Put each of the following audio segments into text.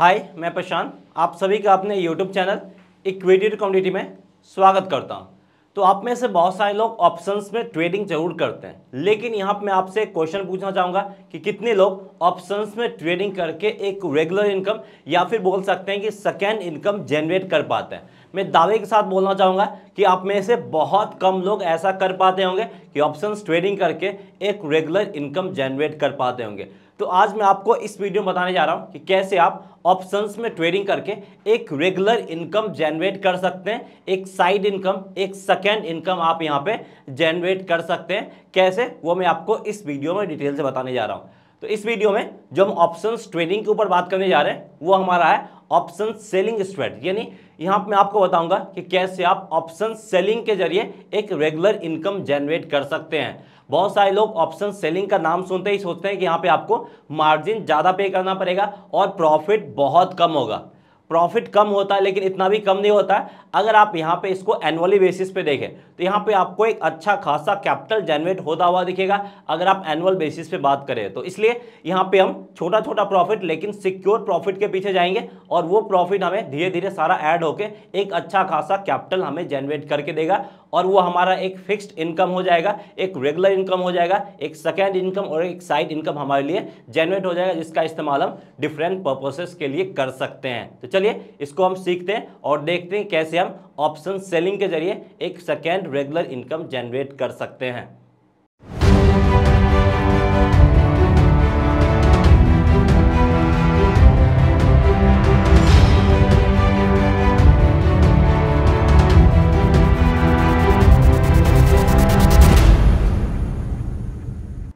हाय मैं प्रशांत आप सभी का अपने यूट्यूब चैनल इक्विटेड कम्युनिटी में स्वागत करता हूं तो आप में से बहुत सारे लोग ऑप्शंस में ट्रेडिंग जरूर करते हैं लेकिन यहाँ पर मैं आपसे क्वेश्चन पूछना चाहूँगा कि कितने लोग ऑप्शंस में ट्रेडिंग करके एक रेगुलर इनकम या फिर बोल सकते हैं कि सेकेंड इनकम जनरेट कर पाते हैं मैं दावे के साथ बोलना चाहूँगा कि आप में से बहुत कम लोग ऐसा कर पाते होंगे कि ऑप्शंस ट्रेडिंग करके एक रेगुलर इनकम जनरेट कर पाते होंगे तो आज मैं आपको इस वीडियो में बताने जा रहा हूँ कि कैसे आप ऑप्शंस में ट्रेडिंग करके एक रेगुलर इनकम जनरेट कर सकते हैं एक साइड इनकम एक सेकेंड इनकम आप यहाँ पे जनरेट कर सकते हैं कैसे वो मैं आपको इस वीडियो में डिटेल से बताने जा रहा हूँ तो इस वीडियो में जो हम ऑप्शन ट्रेडिंग के ऊपर बात करने जा रहे हैं वो हमारा है ऑप्शन सेलिंग स्ट्रेट यानी यहाँ पर मैं आपको बताऊंगा कि कैसे आप ऑप्शन सेलिंग के जरिए एक रेगुलर इनकम जनरेट कर सकते हैं बहुत सारे लोग ऑप्शन सेलिंग का नाम सुनते ही सोचते हैं कि यहाँ पे आपको मार्जिन ज़्यादा पे करना पड़ेगा और प्रॉफिट बहुत कम होगा प्रॉफिट कम होता है लेकिन इतना भी कम नहीं होता है अगर आप यहाँ पे इसको एनुअली बेसिस पे देखें तो यहाँ पे आपको एक अच्छा खासा कैपिटल जनरेट होता हुआ दिखेगा अगर आप एनुअल बेसिस पे बात करें तो इसलिए यहाँ पे हम छोटा छोटा प्रॉफिट लेकिन सिक्योर प्रॉफिट के पीछे जाएंगे और वो प्रॉफिट हमें धीरे धीरे सारा ऐड होकर एक अच्छा खासा कैपिटल हमें जनरेट करके देगा और वो हमारा एक फिक्स्ड इनकम हो जाएगा एक रेगुलर इनकम हो जाएगा एक सेकेंड इनकम और एक साइड इनकम हमारे लिए जनरेट हो जाएगा जिसका इस्तेमाल हम डिफरेंट पर्पसेस के लिए कर सकते हैं तो चलिए इसको हम सीखते हैं और देखते हैं कैसे हम ऑप्शन सेलिंग के जरिए एक सेकेंड रेगुलर इनकम जनरेट कर सकते हैं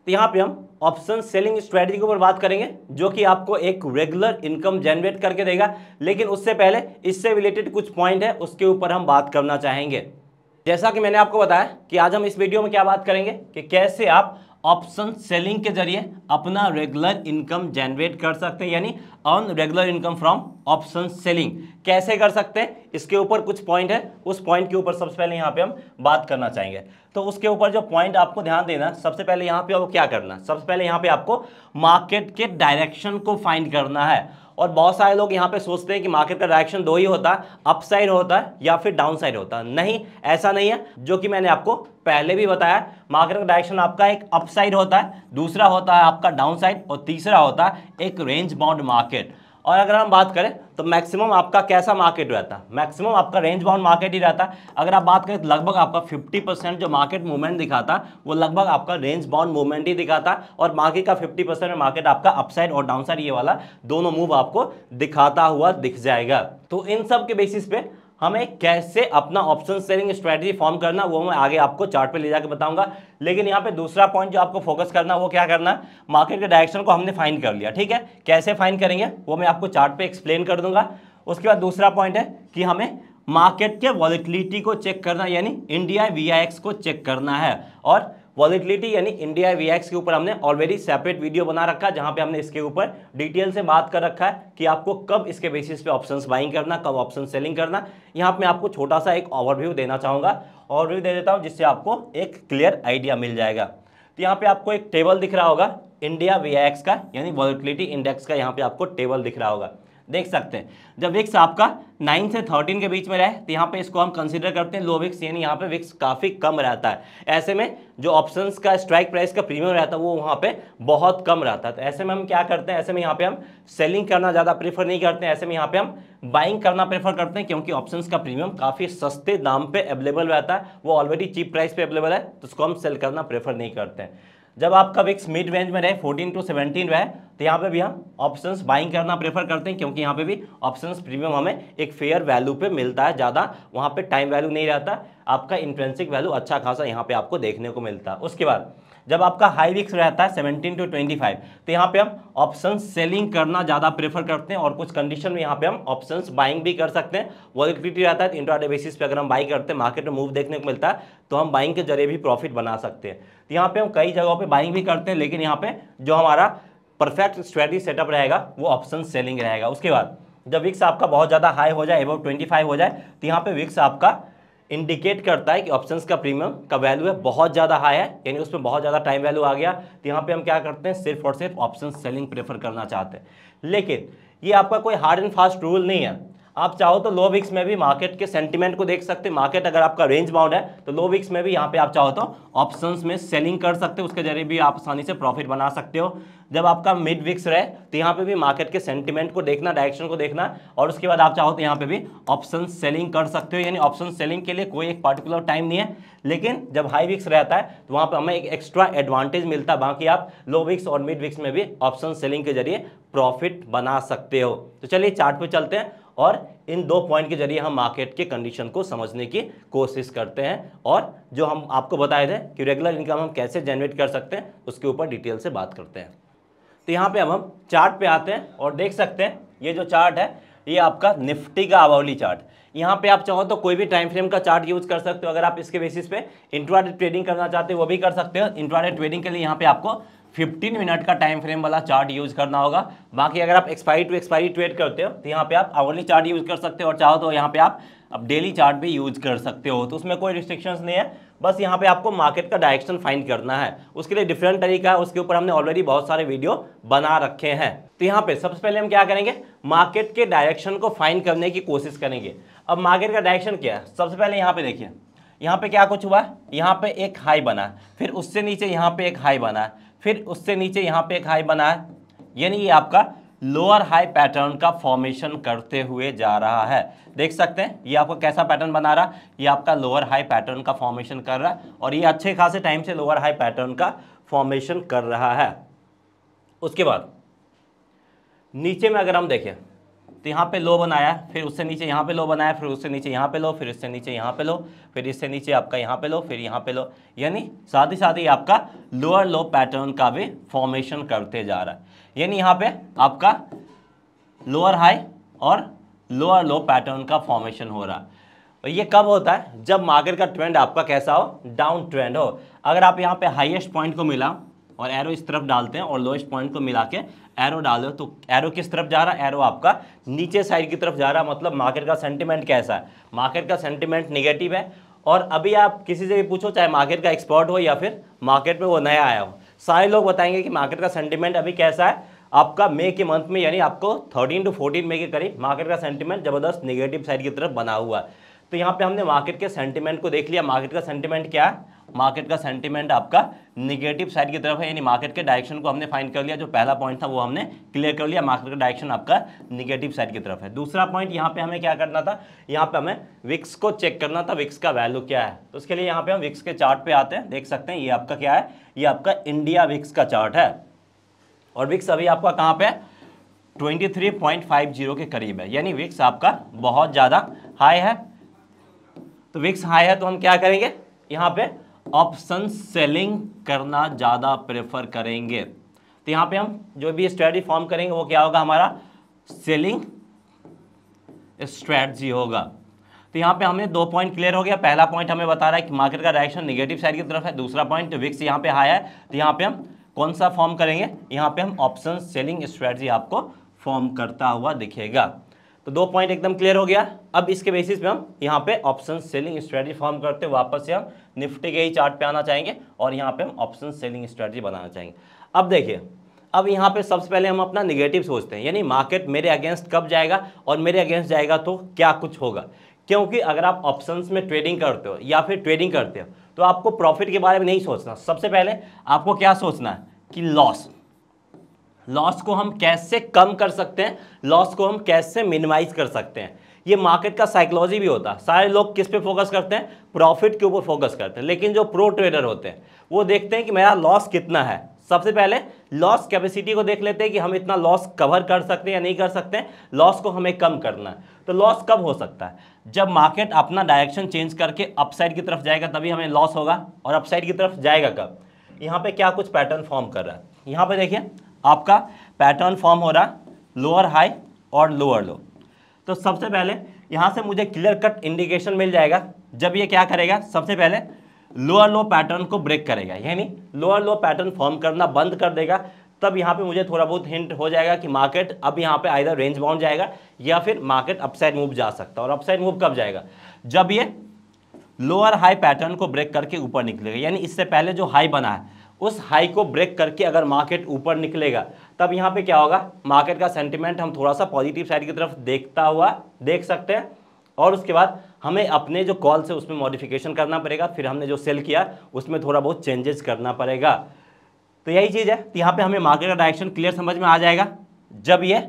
तो यहाँ पे हम ऑप्शन सेलिंग स्ट्रेटजी के ऊपर बात करेंगे जो कि आपको एक रेगुलर इनकम जनरेट करके देगा लेकिन उससे पहले इससे रिलेटेड कुछ पॉइंट है उसके ऊपर हम बात करना चाहेंगे जैसा कि मैंने आपको बताया कि आज हम इस वीडियो में क्या बात करेंगे कि कैसे आप ऑप्शन सेलिंग के जरिए अपना रेगुलर इनकम जनरेट कर सकते हैं यानी on regular income from option selling कैसे कर सकते हैं इसके ऊपर कुछ पॉइंट है उस पॉइंट के ऊपर सबसे पहले यहाँ पे हम बात करना चाहेंगे तो उसके ऊपर जो पॉइंट आपको ध्यान देना सबसे पहले यहाँ पे आपको क्या करना सबसे पहले यहाँ पे आपको मार्केट के डायरेक्शन को फाइंड करना है और बहुत सारे लोग यहाँ पे सोचते हैं कि मार्केट का डायरेक्शन दो ही होता है अपसाइड होता है या फिर डाउन साइड होता है नहीं ऐसा नहीं है जो कि मैंने आपको पहले भी बताया मार्केट का डायरेक्शन आपका एक अपसाइड होता है दूसरा होता है आपका डाउन साइड और तीसरा होता है एक रेंज बाउंड मार्केट और अगर हम बात करें तो मैक्सिमम आपका कैसा मार्केट रहता है मैक्सिमम आपका रेंज बाउंड मार्केट ही रहता है अगर आप बात करें तो लगभग आपका 50 परसेंट जो मार्केट मूवमेंट दिखाता वो लगभग आपका रेंज बाउंड मूवमेंट ही दिखाता और मार्केट का 50 परसेंट मार्केट आपका अपसाइड और डाउनसाइड ये वाला दोनों मूव आपको दिखाता हुआ दिख जाएगा तो इन सब के बेसिस पे हमें कैसे अपना ऑप्शन सेलिंग स्ट्रेटजी फॉर्म करना वो मैं आगे आपको चार्ट पे ले जाकर बताऊंगा लेकिन यहाँ पे दूसरा पॉइंट जो आपको फोकस करना वो क्या करना मार्केट के डायरेक्शन को हमने फाइन कर लिया ठीक है कैसे फाइन करेंगे वो मैं आपको चार्ट पे एक्सप्लेन कर दूंगा उसके बाद दूसरा पॉइंट है कि हमें मार्केट के वॉलिटिलिटी को चेक करना यानी इंडिया वी को चेक करना है और वॉलिटिलिटी यानी इंडिया वीएक्स के ऊपर हमने ऑलरेडी सेपरेट वीडियो बना रखा है जहां पे हमने इसके ऊपर डिटेल से बात कर रखा है कि आपको कब इसके बेसिस पे ऑप्शंस बाइंग करना कब ऑप्शन सेलिंग करना यहाँ पे मैं आपको छोटा सा एक ओवरव्यू देना चाहूँगा ओवरव्यू दे देता हूँ जिससे आपको एक क्लियर आइडिया मिल जाएगा तो यहाँ पर आपको एक टेबल दिख रहा होगा इंडिया वी का यानी वॉलिटिलिटी इंडेक्स का यहाँ पर आपको टेबल दिख रहा होगा देख सकते हैं जब विक्स आपका नाइन से थर्टीन के बीच में रहे तो यहाँ पे इसको हम कंसिडर करते हैं लो विक्स यानी यहाँ पे विक्स काफ़ी कम रहता है ऐसे में जो ऑप्शंस का स्ट्राइक प्राइस का प्रीमियम रहता है वो वहाँ पे बहुत कम रहता है तो ऐसे में हम क्या करते हैं ऐसे में यहाँ पे हम सेलिंग करना ज़्यादा प्रीफर नहीं करते हैं ऐसे में यहाँ पे हम बाइंग करना प्रेफर करते हैं क्योंकि ऑप्शन का प्रीमियम काफ़ी सस्ते दाम पर अवेलेबल रहता है वो ऑलरेडी चीप प्राइस पर अवेलेबल है तो उसको हम सेल करना प्रेफर नहीं करते हैं जब आपका विक्स मिड रेंज में रहे 14 टू 17 रहे तो यहाँ पे भी हम ऑप्शंस बाइंग करना प्रेफर करते हैं क्योंकि यहाँ पे भी ऑप्शंस प्रीमियम हमें एक फेयर वैल्यू पे मिलता है ज़्यादा वहाँ पे टाइम वैल्यू नहीं रहता आपका इंट्रेंसिक वैल्यू अच्छा खासा यहाँ पे आपको देखने को मिलता है उसके बाद जब आपका हाई रिक्स रहता है सेवनटीन टू ट्वेंटी फाइव तो यहाँ पे हम ऑप्शन सेलिंग करना ज़्यादा प्रेफर करते हैं और कुछ कंडीशन में यहाँ पे हम ऑप्शन बाइंग भी कर सकते हैं वॉलिटिलिटी रहता है तो बेसिस पे अगर हम बाई करते हैं मार्केट में मूव देखने को मिलता है तो हम बाइंग के जरिए भी प्रॉफिट बना सकते हैं तो यहाँ पर हम कई जगहों पर बाइंग भी करते हैं लेकिन यहाँ पर जो हमारा परफेक्ट स्ट्रेटी सेटअप रहेगा वो ऑप्शन सेलिंग रहेगा उसके बाद जब विक्स आपका बहुत ज़्यादा हाई हो जाए एबव ट्वेंटी हो जाए तो यहाँ पे विक्स आपका इंडिकेट करता है कि ऑप्शंस का प्रीमियम का वैल्यू है बहुत ज़्यादा हाई है यानी उसमें बहुत ज़्यादा टाइम वैल्यू आ गया तो यहाँ पे हम क्या करते हैं सिर्फ और सिर्फ ऑप्शन सेलिंग प्रेफर करना चाहते हैं लेकिन ये आपका कोई हार्ड एंड फास्ट रूल नहीं है आप चाहो तो लो विक्स में भी मार्केट के सेंटिमेंट को देख सकते हैं मार्केट अगर आपका रेंज बाउंड है तो लो विक्स में भी यहाँ पे आप चाहो तो ऑप्शंस में सेलिंग कर सकते हो उसके जरिए भी आप आसानी से प्रॉफिट बना सकते हो जब आपका मिड विक्स रहे तो यहाँ पे भी मार्केट के सेंटिमेंट को देखना डायरेक्शन को देखना और उसके बाद आप चाहो तो यहाँ पे भी ऑप्शन सेलिंग कर सकते हो यानी ऑप्शन सेलिंग के लिए कोई एक पर्टिकुलर टाइम नहीं है लेकिन जब हाई विक्स रहता है तो वहाँ पर हमें एक एक्स्ट्रा एडवांटेज मिलता है बाकी आप लो विक्स और मिड विक्स में भी ऑप्शन सेलिंग के जरिए प्रॉफिट बना सकते हो तो चलिए चार्ट पे चलते हैं और इन दो पॉइंट के जरिए हम मार्केट के कंडीशन को समझने की कोशिश करते हैं और जो हम आपको बताए थे कि रेगुलर इनकम हम कैसे जनरेट कर सकते हैं उसके ऊपर डिटेल से बात करते हैं तो यहाँ पे अब हम चार्ट पे आते हैं और देख सकते हैं ये जो चार्ट है ये आपका निफ्टी का अबावली चार्ट यहाँ पे आप चाहो तो कोई भी टाइम फ्रेम का चार्ट यूज कर सकते हो अगर आप इसके बेसिस पे इंट्राडे ट्रेडिंग करना चाहते हो वो भी कर सकते हो इंट्राडे ट्रेडिंग के लिए यहाँ पे आपको 15 मिनट का टाइम फ्रेम वाला चार्ट यूज करना होगा बाकी अगर आप एक्सपायरी टू एक्सपायरी ट्रेड करते हो तो यहाँ पे आप आवर्ली चार्ट यूज कर सकते हो और चाहो तो यहाँ पे आप अब डेली चार्ट भी यूज कर सकते हो तो उसमें कोई रिस्ट्रिक्शंस नहीं है बस यहाँ पे आपको मार्केट का डायरेक्शन फाइंड करना है उसके लिए डिफरेंट तरीका है उसके ऊपर हमने ऑलरेडी बहुत सारे वीडियो बना रखे हैं तो यहाँ पे सबसे पहले हम क्या करेंगे मार्केट के डायरेक्शन को फाइंड करने की कोशिश करेंगे अब मार्केट का डायरेक्शन क्या है सबसे पहले यहाँ पे देखिए यहाँ पे क्या कुछ हुआ यहाँ पे एक हाई बना फिर उससे नीचे यहाँ पे एक हाई बना है फिर उससे नीचे यहाँ पे एक हाई बना है यानी ये आपका लोअर हाई पैटर्न का फॉर्मेशन करते हुए जा रहा है देख सकते हैं ये आपका कैसा पैटर्न बना रहा है ये आपका लोअर हाई पैटर्न का फॉर्मेशन कर रहा है और ये अच्छे खासे टाइम से लोअर हाई पैटर्न का फॉर्मेशन कर रहा है उसके बाद नीचे में अगर हम देखें तो यहाँ पे लो बनाया फिर उससे नीचे यहाँ पे लो बनाया फिर उससे नीचे यहाँ पे लो फिर उससे नीचे यहाँ पे लो फिर इससे नीचे आपका यहाँ पे लो फिर यहाँ पे लो यानी साथ ही साथ ही आपका लोअर लो पैटर्न का भी फॉर्मेशन करते जा रहा है यानी यहाँ पे आपका लोअर हाई और लोअर लो पैटर्न का फॉर्मेशन हो रहा है और ये कब होता है जब मार्केट का ट्रेंड आपका कैसा हो डाउन ट्रेंड हो अगर आप यहाँ पे हाईएस्ट पॉइंट को मिला और एरो इस तरफ डालते हैं और लोएस्ट पॉइंट को मिला के एरो डालो तो एरो किस तरफ जा रहा है एरो आपका नीचे साइड की तरफ जा रहा मतलब मार्केट का सेंटिमेंट कैसा है मार्केट का सेंटिमेंट निगेटिव है और अभी आप किसी से भी पूछो चाहे मार्केट का एक्सपर्ट हो या फिर मार्केट में वो नया आया हो सारे लोग बताएंगे कि मार्केट का सेंटिमेंट अभी कैसा है आपका मई के मंथ में यानी आपको 13 टू 14 मई के करीब मार्केट का सेंटिमेंट जबरदस्त नेगेटिव साइड की तरफ बना हुआ है तो यहाँ पे हमने मार्केट के सेंटिमेंट को देख लिया मार्केट का सेंटिमेंट क्या है मार्केट का सेंटिमेंट आपका निगेटिव साइड की तरफ है यानी मार्केट के डायरेक्शन को हमने फाइन कर लिया जो पहला पॉइंट था वो हमने क्लियर कर लिया मार्केट का डायरेक्शन आपका निगेटिव साइड की तरफ है दूसरा पॉइंट यहाँ पे हमें क्या करना था यहाँ पे हमें विक्स को चेक करना था विक्स का वैल्यू क्या है तो उसके लिए यहाँ पे हम विक्स के चार्ट पे आते हैं देख सकते हैं ये आपका क्या है ये आपका इंडिया विक्स का चार्ट है और विक्स अभी आपका कहाँ पे है 23.50 के करीब है यानी विक्स आपका बहुत ज़्यादा हाई है तो विक्स हाई है तो हम क्या करेंगे यहाँ पे ऑप्शन सेलिंग करना ज़्यादा प्रेफर करेंगे तो यहाँ पे हम जो भी स्ट्रेटजी फॉर्म करेंगे वो क्या होगा हमारा सेलिंग स्ट्रेटजी होगा तो यहाँ पे हमें दो पॉइंट क्लियर हो गया पहला पॉइंट हमें बता रहा है कि मार्केट का डायरेक्शन निगेटिव साइड की तरफ है दूसरा पॉइंट विक्स यहाँ पे हाई है तो यहाँ पे हम कौन सा फॉर्म करेंगे यहाँ पे हम ऑप्शन सेलिंग स्ट्रेटजी आपको फॉर्म करता हुआ दिखेगा तो दो पॉइंट एकदम क्लियर हो गया अब इसके बेसिस पे हम यहाँ पे ऑप्शन सेलिंग स्ट्रेटजी फॉर्म करते वापस से हम निफ्टी के ही चार्ट पे आना चाहेंगे और यहाँ पे हम ऑप्शन सेलिंग स्ट्रेटजी बनाना चाहेंगे अब देखिए अब यहाँ पे सबसे पहले हम अपना निगेटिव सोचते हैं यानी मार्केट मेरे अगेंस्ट कब जाएगा और मेरे अगेंस्ट जाएगा तो क्या कुछ होगा क्योंकि अगर आप ऑप्शन में ट्रेडिंग करते हो या फिर ट्रेडिंग करते हो तो आपको प्रॉफिट के बारे में नहीं सोचना सबसे पहले आपको क्या सोचना है कि लॉस लॉस को हम कैसे कम कर सकते हैं लॉस को हम कैसे मिनिमाइज कर सकते हैं ये मार्केट का साइकोलॉजी भी होता है सारे लोग किस पे फोकस करते हैं प्रॉफिट के ऊपर फोकस करते हैं लेकिन जो प्रो ट्रेडर होते हैं वो देखते हैं कि मेरा लॉस कितना है सबसे पहले लॉस कैपेसिटी को देख लेते हैं कि हम इतना लॉस कवर कर सकते हैं या नहीं कर सकते लॉस को हमें कम करना है तो लॉस कब हो सकता है जब मार्केट अपना डायरेक्शन चेंज करके अपसाइड की तरफ जाएगा तभी हमें लॉस होगा और अपसाइड की तरफ जाएगा कब यहाँ पे क्या कुछ पैटर्न फॉर्म कर रहा है यहाँ पे देखिए आपका पैटर्न फॉर्म हो रहा लोअर हाई और लोअर लो तो सबसे पहले यहाँ से मुझे क्लियर कट इंडिकेशन मिल जाएगा जब ये क्या करेगा सबसे पहले लोअर लो पैटर्न को ब्रेक करेगा यानी लोअर लो पैटर्न फॉर्म करना बंद कर देगा तब यहाँ पे मुझे थोड़ा बहुत हिंट हो जाएगा कि मार्केट अब यहाँ पे आइधर रेंज बाउंड जाएगा या फिर मार्केट अपसाइड मूव जा सकता है और अपसाइड मूव कब जाएगा जब ये लोअर हाई पैटर्न को ब्रेक करके ऊपर निकलेगा यानी इससे पहले जो हाई बना है उस हाई को ब्रेक करके अगर मार्केट ऊपर निकलेगा तब यहाँ पे क्या होगा मार्केट का सेंटिमेंट हम थोड़ा सा पॉजिटिव साइड की तरफ देखता हुआ देख सकते हैं और उसके बाद हमें अपने जो कॉल से उसमें मॉडिफिकेशन करना पड़ेगा फिर हमने जो सेल किया उसमें थोड़ा बहुत चेंजेस करना पड़ेगा तो यही चीज़ है तो यहाँ पर हमें मार्केट का डायरेक्शन क्लियर समझ में आ जाएगा जब ये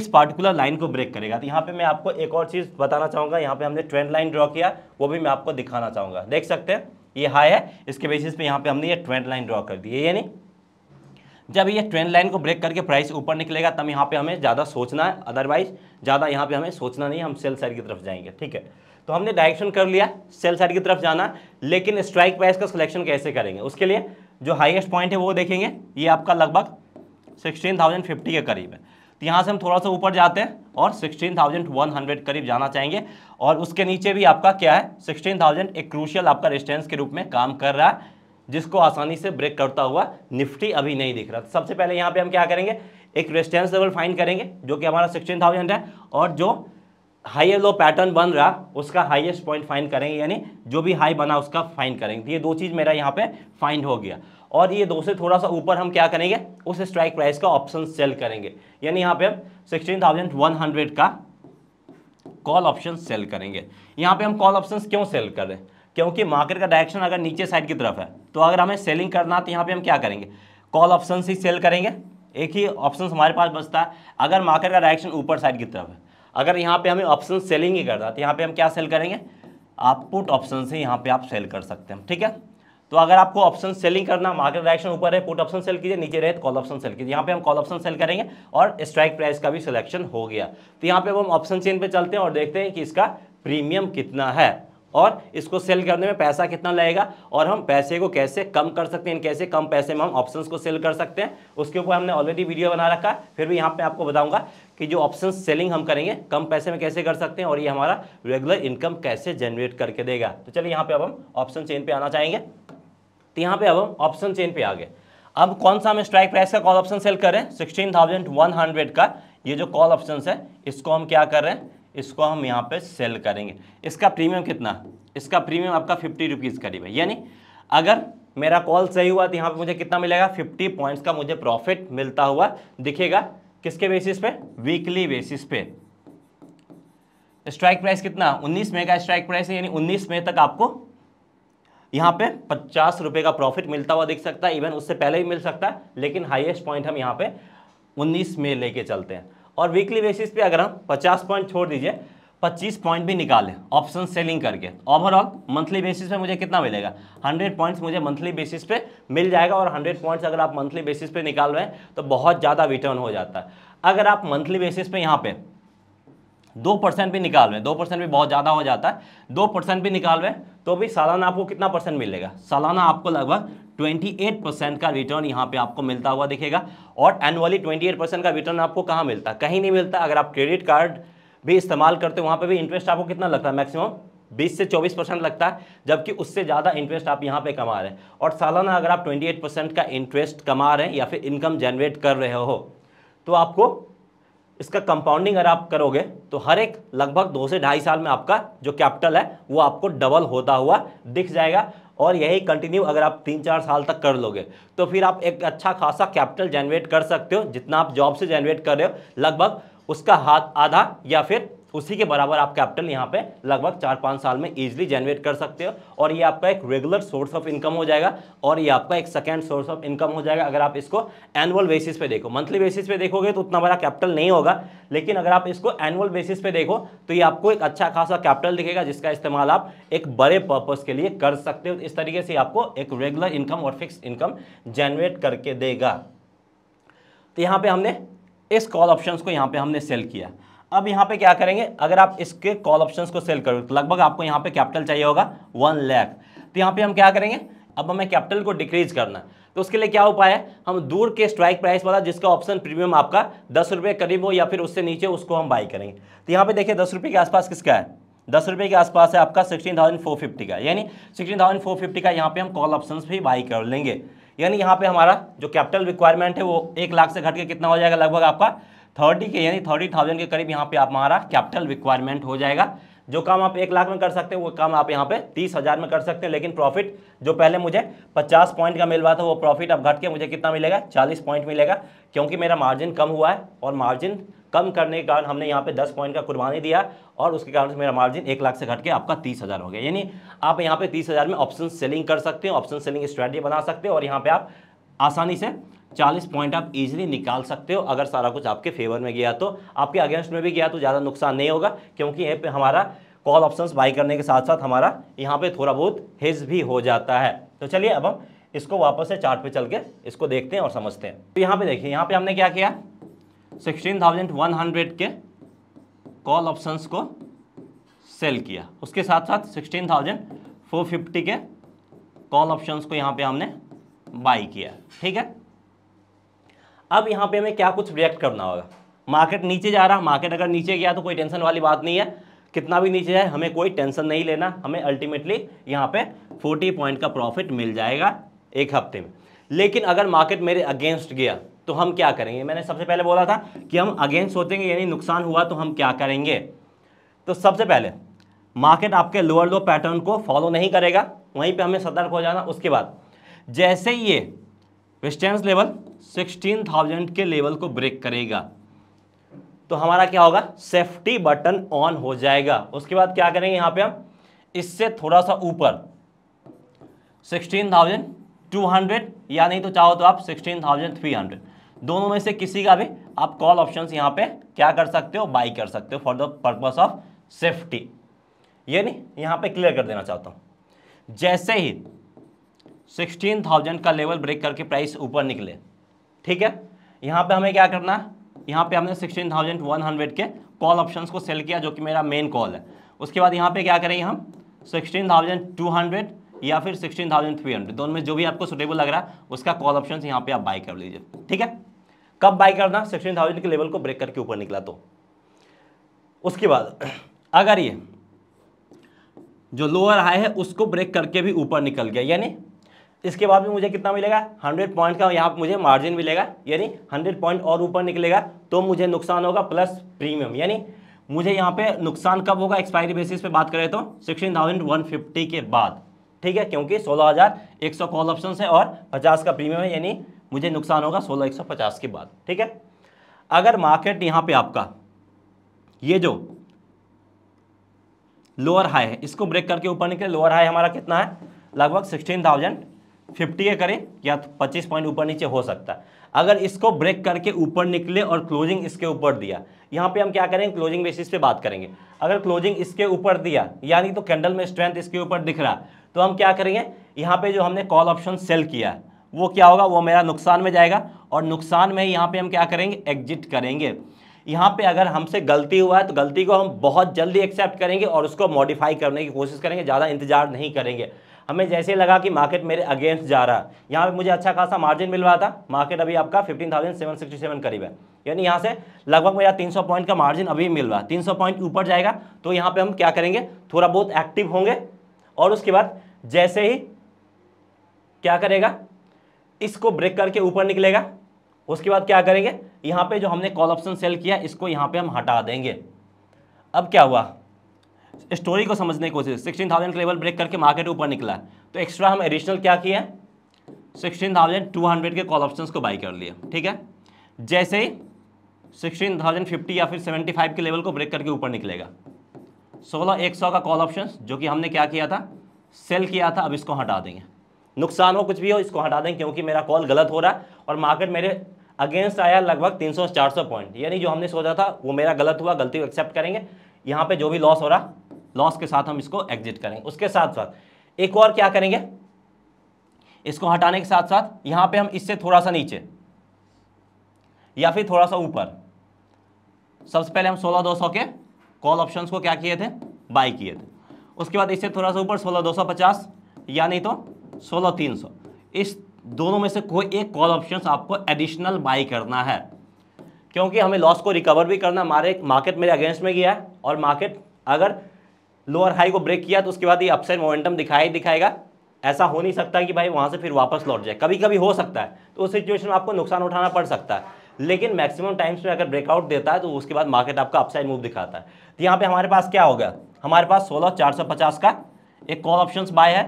इस पार्टिकुलर लाइन को ब्रेक करेगा तो यहाँ पर मैं आपको एक और चीज़ बताना चाहूँगा यहाँ पर हमने ट्रेंड लाइन ड्रॉ किया वो भी मैं आपको दिखाना चाहूँगा देख सकते हैं ये हाई है इसके बेसिस पे यहाँ पे हमने ये ट्रेंड लाइन ड्रॉ कर दी है यानी जब ये ट्रेंड लाइन को ब्रेक करके प्राइस ऊपर निकलेगा तब यहाँ पे हमें ज़्यादा सोचना है अदरवाइज ज़्यादा यहाँ पे हमें सोचना नहीं हम सेल साइड की तरफ जाएंगे ठीक है तो हमने डायरेक्शन कर लिया सेल साइड की तरफ जाना लेकिन स्ट्राइक प्राइस का सिलेक्शन कैसे करेंगे उसके लिए जो हाइएस्ट पॉइंट है वो देखेंगे ये आपका लगभग सिक्सटीन थाउजेंड फिफ्टी के करीब है तो यहाँ से हम थोड़ा सा ऊपर जाते हैं और 16,100 करीब जाना चाहेंगे और उसके नीचे भी आपका क्या है 16,000 एक क्रूशियल आपका रेजिस्टेंस के रूप में काम कर रहा है जिसको आसानी से ब्रेक करता हुआ निफ्टी अभी नहीं दिख रहा सबसे पहले यहाँ पे हम क्या करेंगे एक रेजिस्टेंस लेवल फाइंड करेंगे जो कि हमारा 16,000 है और जो हाई लो पैटर्न बन रहा उसका हाईएस्ट पॉइंट फाइंड करेंगे यानी जो भी हाई बना उसका फाइंड करेंगे तो ये दो चीज़ मेरा यहाँ पे फाइंड हो गया और ये दो से थोड़ा सा ऊपर हम क्या करेंगे उस स्ट्राइक प्राइस का ऑप्शन सेल करेंगे यानी यहाँ पे हम सिक्सटीन थाउजेंड वन हंड्रेड का कॉल ऑप्शन सेल करेंगे यहाँ पे हम कॉल ऑप्शन क्यों सेल कर रहे हैं क्योंकि मार्केट का डायरेक्शन अगर नीचे साइड की तरफ है तो अगर हमें सेलिंग करना तो यहाँ पे हम क्या करेंगे कॉल ऑप्शन ही सेल करेंगे एक ही ऑप्शन हमारे पास बचता है अगर मार्केट का डायरेक्शन ऊपर साइड की तरफ है अगर यहाँ पे हमें ऑप्शन सेलिंग ही करना तो यहाँ पे हम क्या सेल करेंगे आप पुट ऑप्शन से यहाँ पे आप सेल कर सकते हैं ठीक है तो अगर आपको ऑप्शन सेलिंग करना मार्केट डायरेक्शन ऊपर है पुट ऑप्शन सेल कीजिए नीचे रहे कॉल ऑप्शन सेल कीजिए यहाँ पे हम कॉल ऑप्शन सेल करेंगे और स्ट्राइक प्राइस का भी सिलेक्शन हो गया तो यहाँ पे हम ऑप्शन चेन पे चलते हैं और देखते हैं कि इसका प्रीमियम कितना है और इसको सेल करने में पैसा कितना लगेगा और हम पैसे को कैसे कम कर सकते हैं कैसे कम पैसे में हम ऑप्शंस को सेल कर सकते हैं उसके ऊपर हमने ऑलरेडी वीडियो बना रखा है फिर भी यहाँ पे आपको बताऊंगा कि जो ऑप्शन सेलिंग हम करेंगे कम पैसे में कैसे कर सकते हैं और ये हमारा रेगुलर इनकम कैसे जनरेट करके देगा तो चलिए यहाँ पर अब हम ऑप्शन चेन पर आना चाहेंगे तो यहाँ पे अब हम ऑप्शन चेन पे आ गए अब कौन सा हम स्ट्राइक प्राइस का कॉल ऑप्शन सेल कर रहे हैं सिक्सटीन थाउजेंड वन हंड्रेड का ये जो कॉल ऑप्शन है इसको हम क्या कर रहे हैं इसको हम यहाँ पे सेल करेंगे इसका प्रीमियम कितना इसका प्रीमियम आपका फिफ्टी रुपीज़ करीब है यानी अगर मेरा कॉल सही हुआ तो यहाँ पे मुझे कितना मिलेगा फिफ्टी पॉइंट्स का मुझे प्रॉफिट मिलता हुआ दिखेगा किसके बेसिस पे वीकली बेसिस पे स्ट्राइक प्राइस कितना 19 मई का स्ट्राइक प्राइस है यानी 19 मई तक आपको यहाँ पे पचास रुपये का प्रॉफिट मिलता हुआ दिख सकता है इवन उससे पहले भी मिल सकता है लेकिन हाईएस्ट पॉइंट हम यहाँ पे 19 में लेके चलते हैं और वीकली बेसिस पे अगर हम 50 पॉइंट छोड़ दीजिए 25 पॉइंट भी निकालें ऑप्शन सेलिंग करके ओवरऑल मंथली बेसिस पे मुझे कितना मिलेगा 100 पॉइंट्स मुझे मंथली बेसिस पे मिल जाएगा और 100 पॉइंट्स अगर आप मंथली बेसिस पे निकाल रहे हैं तो बहुत ज़्यादा रिटर्न हो जाता है अगर आप मंथली बेसिस पे यहाँ पे दो परसेंट भी निकालवें दो परसेंट भी बहुत ज़्यादा हो जाता है दो परसेंट भी निकालवें तो भी सालाना आपको कितना परसेंट मिलेगा सालाना आपको लगभग 28 परसेंट का रिटर्न यहाँ पे आपको मिलता हुआ दिखेगा और एनुअली 28 परसेंट का रिटर्न आपको कहाँ मिलता है कहीं नहीं मिलता अगर आप क्रेडिट कार्ड भी इस्तेमाल करते हो वहाँ पर भी इंटरेस्ट आपको कितना लगता है मैक्सिमम 20 से 24 परसेंट लगता है जबकि उससे ज़्यादा इंटरेस्ट आप यहाँ पे कमा रहे हैं और सालाना अगर आप 28 परसेंट का इंटरेस्ट कमा रहे हैं या फिर इनकम जनरेट कर रहे हो तो आपको इसका कंपाउंडिंग अगर आप करोगे तो हर एक लगभग दो से ढाई साल में आपका जो कैपिटल है वो आपको डबल होता हुआ दिख जाएगा और यही कंटिन्यू अगर आप तीन चार साल तक कर लोगे तो फिर आप एक अच्छा खासा कैपिटल जनरेट कर सकते हो जितना आप जॉब से जनरेट कर रहे हो लगभग उसका हाथ आधा या फिर उसी के बराबर आप कैपिटल यहाँ पे लगभग चार पाँच साल में ईजिली जनरेट कर सकते हो और ये आपका एक रेगुलर सोर्स ऑफ इनकम हो जाएगा और ये आपका एक सेकेंड सोर्स ऑफ इनकम हो जाएगा अगर आप इसको एनुअल बेसिस पे देखो मंथली बेसिस पे देखोगे तो उतना बड़ा कैपिटल नहीं होगा लेकिन अगर आप इसको एनुअल बेसिस पे देखो तो ये आपको एक अच्छा खासा कैपिटल दिखेगा जिसका इस्तेमाल आप एक बड़े पर्पज़ के लिए कर सकते हो इस तरीके से आपको एक रेगुलर इनकम और फिक्स इनकम जनरेट करके देगा तो यहाँ पे हमने इस कॉल ऑप्शन को यहाँ पर हमने सेल किया अब यहां पे क्या करेंगे अगर आप इसके कॉल ऑप्शंस को सेल करोगे तो लगभग आपको यहां पे कैपिटल चाहिए होगा वन लैख तो यहां पे हम क्या करेंगे अब हमें कैपिटल को डिक्रीज करना है तो उसके लिए क्या उपाय है हम दूर के स्ट्राइक प्राइस वाला जिसका ऑप्शन प्रीमियम आपका दस रुपये करीब हो या फिर उससे नीचे उसको हम बाई करेंगे तो यहाँ पर देखिए दस के आसपास किसका है दस रुपये के आसपास है आपका सिक्सटीन थाउजेंड फोर फिफ्टी का यानी सिक्सटीन थाउजेंड फोर फिफ्टी का यहाँ पे हम कॉल ऑप्शन भी बाई कर लेंगे यानी यहाँ पे हमारा जो कैपिटल रिक्वायरमेंट है वो एक लाख से घट के कितना हो जाएगा लगभग आपका थर्टी के यानी थर्टी थाउजेंड के करीब यहाँ पे आप हमारा कैपिटल रिक्वायरमेंट हो जाएगा जो काम आप एक लाख में कर सकते हैं वो काम आप यहाँ पे तीस हज़ार में कर सकते हैं लेकिन प्रॉफिट जो पहले मुझे पचास पॉइंट का मिल रहा था वो प्रॉफिट अब घट के मुझे कितना मिलेगा चालीस पॉइंट मिलेगा क्योंकि मेरा मार्जिन कम हुआ है और मार्जिन कम करने के कारण हमने यहाँ पे दस पॉइंट का कुर्बानी दिया और उसके कारण से मेरा मार्जिन एक लाख से घट के आपका तीस हज़ार हो गया यानी आप यहाँ पे तीस हज़ार में ऑप्शन सेलिंग कर सकते हैं ऑप्शन सेलिंग स्ट्रैटी बना सकते हो और यहाँ पे आप आसानी से 40 पॉइंट आप इजीली निकाल सकते हो अगर सारा कुछ आपके फेवर में गया तो आपके अगेंस्ट में भी गया तो ज़्यादा नुकसान नहीं होगा क्योंकि यहाँ पे हमारा कॉल ऑप्शंस बाई करने के साथ साथ हमारा यहाँ पे थोड़ा बहुत हिज भी हो जाता है तो चलिए अब हम इसको वापस से चार्ट पे चल के इसको देखते हैं और समझते हैं तो यहाँ पे देखिए यहाँ पर हमने क्या किया सिक्सटीन के कॉल ऑप्शंस को सेल किया उसके साथ साथ सिक्सटीन के कॉल ऑप्शंस को यहाँ पे हमने बाई किया ठीक है अब यहाँ पे हमें क्या कुछ रिएक्ट करना होगा मार्केट नीचे जा रहा मार्केट अगर नीचे गया तो कोई टेंशन वाली बात नहीं है कितना भी नीचे जाए हमें कोई टेंशन नहीं लेना हमें अल्टीमेटली यहाँ पे 40 पॉइंट का प्रॉफिट मिल जाएगा एक हफ्ते में लेकिन अगर मार्केट मेरे अगेंस्ट गया तो हम क्या करेंगे मैंने सबसे पहले बोला था कि हम अगेंस्ट सोचेंगे यानी नुकसान हुआ तो हम क्या करेंगे तो सबसे पहले मार्केट आपके लोअर लो पैटर्न को फॉलो नहीं करेगा वहीं पे हमें सतर्क हो जाना उसके बाद जैसे ही ये रेस्टेंस लेवल 16,000 के लेवल को ब्रेक करेगा तो हमारा क्या होगा सेफ्टी बटन ऑन हो जाएगा उसके बाद क्या करेंगे यहाँ पे हम इससे थोड़ा सा ऊपर 16,200 या नहीं तो चाहो तो आप 16,300 दोनों में से किसी का भी आप कॉल ऑप्शंस यहाँ पे क्या कर सकते हो बाई कर सकते हो for the purpose of safety ये नहीं यहाँ पे क्लियर कर देना चाहता हूँ जैसे ही सिक्सटीन थाउजेंड का लेवल ब्रेक करके प्राइस ऊपर निकले ठीक है यहाँ पे हमें क्या करना है यहाँ पे हमने सिक्सटीन थाउजेंड वन हंड्रेड के कॉल ऑप्शंस को सेल किया जो कि मेरा मेन कॉल है उसके बाद यहाँ पे क्या करेंगे हम सिक्सटीन थाउजेंड टू हंड्रेड या फिर सिक्सटीन थाउजेंड थ्री हंड्रेड दोनों में जो भी आपको सुटेबल लग रहा है उसका कॉल ऑप्शन यहाँ पे आप बाई कर लीजिए ठीक है कब बाई करना सिक्सटीन थाउजेंड के लेवल को ब्रेक करके ऊपर निकला तो उसके बाद अगर ये जो लोअर हाई है उसको ब्रेक करके भी ऊपर निकल गया यानी इसके बाद भी मुझे कितना मिलेगा 100 पॉइंट का यहाँ मुझे मार्जिन मिलेगा यानी 100 पॉइंट और ऊपर निकलेगा तो मुझे नुकसान होगा प्लस प्रीमियम यानी मुझे यहाँ पे नुकसान कब होगा एक्सपायरी बेसिस पे बात करें तो 16,150 के बाद ठीक है क्योंकि 16,100 कॉल ऑप्शन है और 50 का प्रीमियम है यानी मुझे नुकसान होगा पचास के बाद ठीक है अगर मार्केट यहाँ पर आपका ये जो लोअर हाई है इसको ब्रेक करके ऊपर निकले लोअर हाई हमारा कितना है लगभग सिक्सटीन थाउजेंड फिफ्टी है करें या तो पच्चीस पॉइंट ऊपर नीचे हो सकता है अगर इसको ब्रेक करके ऊपर निकले और क्लोजिंग इसके ऊपर दिया यहाँ पे हम क्या करेंगे क्लोजिंग बेसिस पे बात करेंगे अगर क्लोजिंग इसके ऊपर दिया यानी तो कैंडल में स्ट्रेंथ इसके ऊपर दिख रहा तो हम क्या करेंगे यहाँ पे जो हमने कॉल ऑप्शन सेल किया है वो क्या होगा वो मेरा नुकसान में जाएगा और नुकसान में यहाँ पर हम क्या करेंगे एग्जिट करेंगे यहाँ पे अगर हमसे गलती हुआ है तो गलती को हम बहुत जल्दी एक्सेप्ट करेंगे और उसको मॉडिफाई करने की कोशिश करेंगे ज़्यादा इंतजार नहीं करेंगे हमें जैसे लगा कि मार्केट मेरे अगेंस्ट जा रहा है यहाँ पे मुझे अच्छा खासा मार्जिन मिल रहा था मार्केट अभी आपका fifteen thousand seven sixty seven करीब है यानी यहाँ से लगभग मेरा 300 पॉइंट का मार्जिन अभी मिल रहा है 300 पॉइंट ऊपर जाएगा तो यहाँ पे हम क्या करेंगे थोड़ा बहुत एक्टिव होंगे और उसके बाद जैसे ही क्या करेगा इसको ब्रेक करके ऊपर निकलेगा उसके बाद क्या करेंगे यहाँ पर जो हमने कॉल ऑप्शन सेल किया इसको यहाँ पर हम हटा देंगे अब क्या हुआ स्टोरी को समझने की कोशिश सिक्सटीन थाउजेंड के लेवल ब्रेक करके मार्केट ऊपर निकला तो एक्स्ट्रा हम एडिशनल क्या किया सिक्सटीन थाउजेंड टू हंड्रेड के कॉल ऑप्शन को बाई कर लिए ठीक है जैसे ही सिक्सटीन थाउजेंड फिफ्टी या फिर सेवेंटी फाइव के लेवल को ब्रेक करके ऊपर निकलेगा सोलह एक सौ का कॉल ऑप्शन जो कि हमने क्या किया था सेल किया था अब इसको हटा देंगे नुकसान हो कुछ भी हो इसको हटा देंगे क्योंकि मेरा कॉल गलत हो रहा है और मार्केट मेरे अगेंस्ट आया लगभग तीन सौ पॉइंट यानी जो हमने सोचा था वो मेरा गलत हुआ गलती को एक्सेप्ट करेंगे यहाँ पर जो भी लॉस हो रहा लॉस के साथ हम इसको एग्जिट करेंगे उसके साथ साथ एक और क्या करेंगे इसको हटाने के साथ साथ यहां पे हम इससे थोड़ा सा नीचे या फिर थोड़ा सा ऊपर सबसे पहले हम सोलह दो सौ के कॉल ऑप्शंस को क्या किए थे बाई किए थे उसके बाद इससे थोड़ा सा ऊपर सोलह दो सौ पचास या नहीं तो सोलह तीन सौ इस दोनों में से कोई एक कॉल ऑप्शन आपको एडिशनल बाई करना है क्योंकि हमें लॉस को रिकवर भी करना हमारे मार्केट मेरे अगेंस्ट में गया है और मार्केट अगर लोअर हाई को ब्रेक किया तो उसके बाद ये अपसाइड मोमेंटम दिखाई दिखाएगा ऐसा हो नहीं सकता कि भाई वहाँ से फिर वापस लौट जाए कभी कभी हो सकता है तो उस सिचुएशन में आपको नुकसान उठाना पड़ सकता है लेकिन मैक्सिमम टाइम्स में अगर ब्रेकआउट देता है तो उसके बाद मार्केट आपका अपसाइड मूव दिखाता है तो यहाँ पे हमारे पास क्या हो गया हमारे पास सोलह चार सौ पचास का एक कॉल ऑप्शन बाय है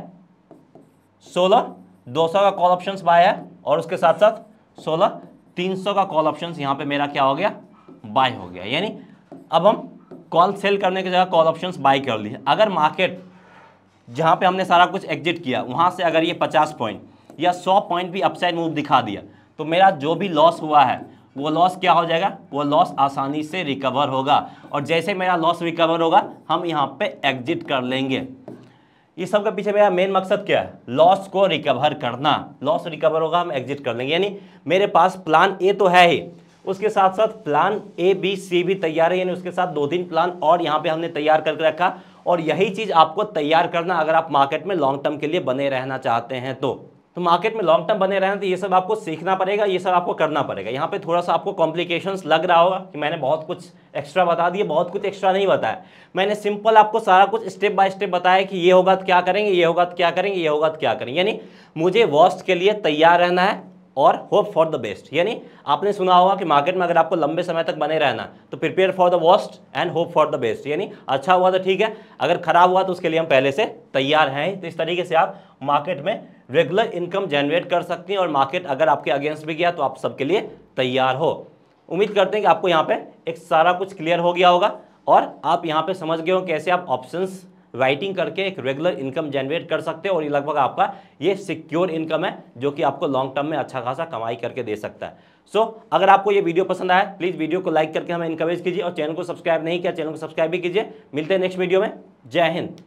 सोलह दो सौ का कॉल ऑप्शन बाय है और उसके साथ साथ सोलह तीन सौ का कॉल ऑप्शन यहाँ पे मेरा क्या हो गया बाय हो गया यानी अब हम कॉल सेल करने की जगह कॉल ऑप्शन बाई कर ली अगर मार्केट जहाँ पे हमने सारा कुछ एग्जिट किया वहाँ से अगर ये पचास पॉइंट या सौ पॉइंट भी अपसाइड मूव दिखा दिया तो मेरा जो भी लॉस हुआ है वो लॉस क्या हो जाएगा वो लॉस आसानी से रिकवर होगा और जैसे मेरा लॉस रिकवर होगा हम यहाँ पे एग्जिट कर लेंगे इस सब के पीछे मेरा मेन मकसद क्या है लॉस को रिकवर करना लॉस रिकवर होगा हम एग्जिट कर लेंगे यानी मेरे पास प्लान ए तो है ही उसके साथ साथ प्लान ए बी सी भी तैयार है यानी उसके साथ दो दिन प्लान और यहाँ पे हमने तैयार करके रखा और यही चीज़ आपको तैयार करना अगर आप मार्केट में लॉन्ग टर्म के लिए बने रहना चाहते हैं तो तो मार्केट में लॉन्ग टर्म बने रहना तो ये सब आपको सीखना पड़ेगा ये सब आपको करना पड़ेगा यहाँ पे थोड़ा सा आपको कॉम्प्लिकेशंस लग रहा होगा कि मैंने बहुत कुछ एक्स्ट्रा बता दिया बहुत कुछ एक्स्ट्रा नहीं बताया मैंने सिंपल आपको सारा कुछ स्टेप बाय स्टेप बताया कि ये होगा तो क्या करेंगे ये होगा तो क्या करेंगे ये होगा तो क्या करेंगे यानी मुझे वॉस्ट के लिए तैयार रहना है और होप फॉर द बेस्ट यानी आपने सुना होगा कि मार्केट में अगर आपको लंबे समय तक बने रहना तो prepare for the worst and hope for the best यानी अच्छा हुआ तो ठीक है अगर खराब हुआ तो उसके लिए हम पहले से तैयार हैं तो इस तरीके से आप मार्केट में रेगुलर इनकम जनरेट कर सकते हैं और मार्केट अगर आपके अगेंस्ट भी गया तो आप सबके लिए तैयार हो उम्मीद करते हैं कि आपको यहाँ पर एक सारा कुछ क्लियर हो गया होगा और आप यहाँ पर समझ गए हो कैसे आप ऑप्शंस राइटिंग करके एक रेगुलर इनकम जनरेट कर सकते हैं और ये लगभग आपका ये सिक्योर इनकम है जो कि आपको लॉन्ग टर्म में अच्छा खासा कमाई करके दे सकता है सो so, अगर आपको ये वीडियो पसंद आया प्लीज़ वीडियो को लाइक करके हमें इनकरेज कीजिए और चैनल को सब्सक्राइब नहीं किया चैनल को सब्सक्राइब भी कीजिए मिलते हैं नेक्स्ट वीडियो में जय हिंद